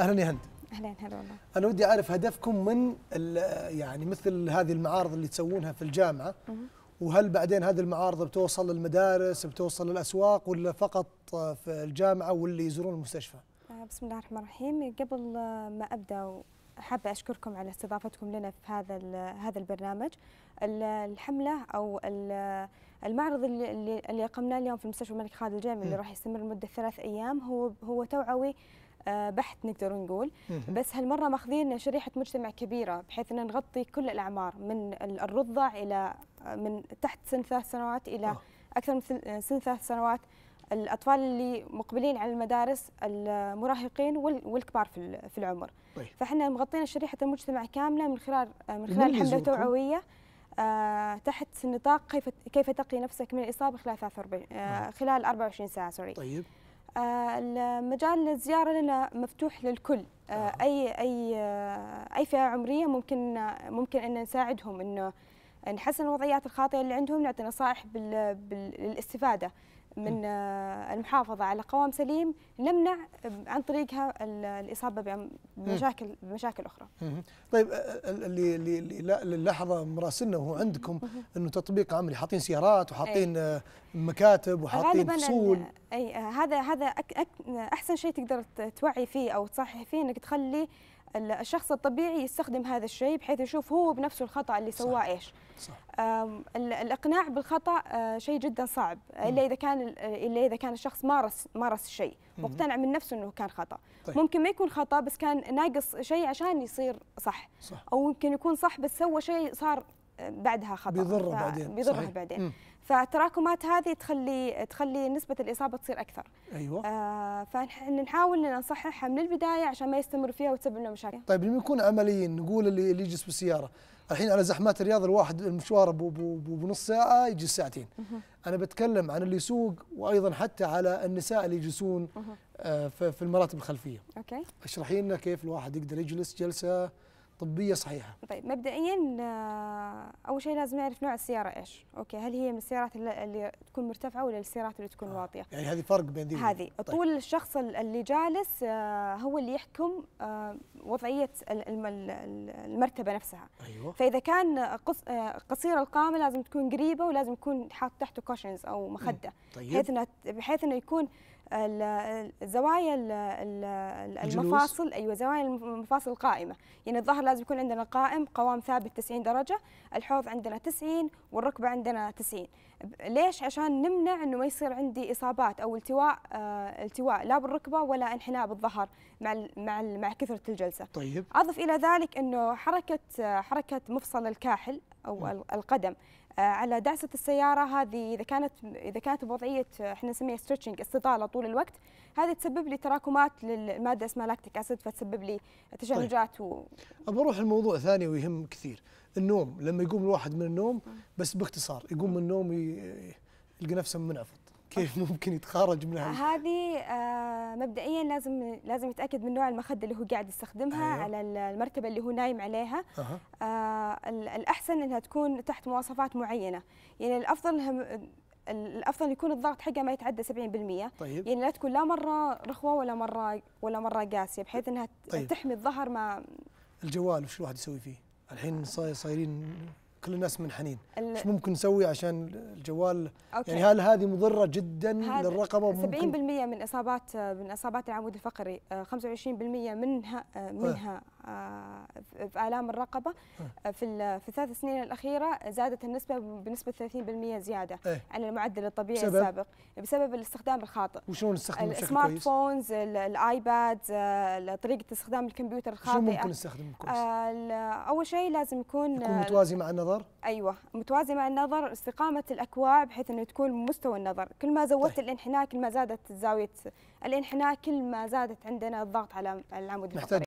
اهلا يا هند اهلا هلا والله انا ودي اعرف هدفكم من يعني مثل هذه المعارض اللي تسوونها في الجامعه وهل بعدين هذه المعارض بتوصل للمدارس بتوصل للاسواق ولا فقط في الجامعه واللي يزورون المستشفى آه، بسم الله الرحمن الرحيم قبل آه، ما ابدا حابة أشكركم على استضافتكم لنا في هذا هذا البرنامج الحملة أو المعرض اللي, اللي أقمناه اليوم في مستشفى الملك خالد الجامعي اللي راح يستمر لمدة ثلاث أيام هو هو توعوي آه، بحت نقدر نقول بس هالمره ماخذين شريحه مجتمع كبيره بحيث ان نغطي كل الاعمار من الرضع الى آه، من تحت سن ثلاث سنوات الى آه. اكثر من سن ثلاث سنوات الاطفال اللي مقبلين على المدارس المراهقين والكبار في العمر طيب. فاحنا مغطينا شريحه المجتمع كامله من خلال من خلال حمله توعويه تحت نطاق كيف كيف تقي نفسك من الاصابه خلال 43 خلال 24 ساعه سوري طيب مجال الزيارة لنا مفتوح للكل آه، أي أي آه، أي فئة عمرية ممكن ممكن أن نساعدهم إنه نحسن الوضعيات الخاطئة اللي عندهم نعطي نصائح بالاستفادة من آه، المحافظة على قوام سليم نمنع عن طريقها الإصابة بمشاكل بمشاكل أخرى. طيب آه، آه، اللي اللي لاحظ مراسلنا وهو عندكم أنه تطبيق عملي حاطين سيارات وحاطين مكاتب وحاطين فصول. أي هذا هذا أحسن شيء تقدر توعي فيه أو تصحح فيه أنك تخلي الشخص الطبيعي يستخدم هذا الشيء بحيث يشوف هو بنفسه الخطا اللي سواه ايش صح. الاقناع بالخطا آه، شيء جدا صعب الا اذا كان الا اذا كان الشخص مارس مارس الشيء واقتنع من نفسه انه كان خطا طيب. ممكن ما يكون خطا بس كان ناقص شيء عشان يصير صح. صح او يمكن يكون صح بس سوى شيء صار بعدها خطا بيضرها بعدين بيضرها صحيح. بعدين مم. فالتراكمات هذه تخلي تخلي نسبه الاصابه تصير اكثر ايوه آه فنحن نحاول ان نصححها من البدايه عشان ما يستمر فيها وتسبب لنا مشاكل طيب لما نكون عمليين نقول اللي اللي يجلس بالسياره الحين على زحمات الرياض الواحد المشوار بنص ساعه يجي ساعتين انا بتكلم عن اللي يسوق وايضا حتى على النساء اللي يجلسون آه في المراتب الخلفيه اوكي اشرحي لنا كيف الواحد يقدر يجلس جلسه طبيه صحيحه طيب مبدئيا آه، اول شيء لازم نعرف نوع السياره ايش اوكي هل هي من السيارات اللي, تكون مرتفعه ولا السيارات اللي تكون آه. واطيه يعني هذه فرق بين دي هذه طيب. طول الشخص اللي جالس آه، هو اللي يحكم آه، وضعيه المرتبه نفسها أيوه. فاذا كان قصير القامه لازم تكون قريبه ولازم يكون حاط تحته كوشنز او مخده طيب. بحيث انه بحيث انه يكون الزوايا المفاصل ايوه زوايا المفاصل القائمه يعني الظهر لازم يكون عندنا قائم قوام ثابت 90 درجه الحوض عندنا 90 والركبه عندنا 90 ليش عشان نمنع انه ما يصير عندي اصابات او التواء آه التواء لا بالركبه ولا انحناء بالظهر مع الـ مع الـ مع كثره الجلسه طيب اضف الى ذلك انه حركه آه، حركه مفصل الكاحل او نعم. القدم آه، على دعسه السياره هذه اذا كانت اذا كانت بوضعيه احنا نسميها ستريتشنج استطاله طول الوقت هذه تسبب لي تراكمات للماده اسمها لاكتيك اسيد فتسبب لي تشنجات طيب. و... ابى اروح لموضوع ثاني ويهم كثير النوم لما يقوم الواحد من النوم بس باختصار يقوم من النوم يلقى نفسه منعفط كيف ممكن يتخارج من هذه آه مبدئيا لازم لازم يتاكد من نوع المخده اللي هو قاعد يستخدمها أيوه. على المركبه اللي هو نايم عليها أه. آه الاحسن انها تكون تحت مواصفات معينه يعني الافضل الافضل يكون الضغط حقها ما يتعدى 70% طيب. يعني لا تكون لا مره رخوه ولا مره ولا مره قاسيه بحيث انها طيب. تحمي الظهر ما الجوال وش الواحد يسوي فيه الحين صايرين كل الناس منحنين ايش ممكن نسوي عشان الجوال أوكي. يعني هل هذه مضره جدا للرقبه 70% من اصابات من اصابات العمود الفقري 25% آه، منها آه، منها آه، في آلام الرقبة إيه. آه، في في الثلاث سنين الأخيرة زادت النسبة بنسبة 30% زيادة إيه. عن المعدل الطبيعي بسبب؟ السابق بسبب الاستخدام الخاطئ وشلون نستخدم السمارت فونز الايباد آه، طريقة استخدام الكمبيوتر الخاطئة شلون ممكن نستخدم كويس؟ أول شيء لازم يكون يكون متوازي مع النظر أيوه متوازي مع النظر استقامة الاكواع بحيث أنه تكون مستوى النظر كل ما زودت طيب. الانحناء كل ما زادت زاوية الانحناء كل ما زادت عندنا الضغط على العمود الفقري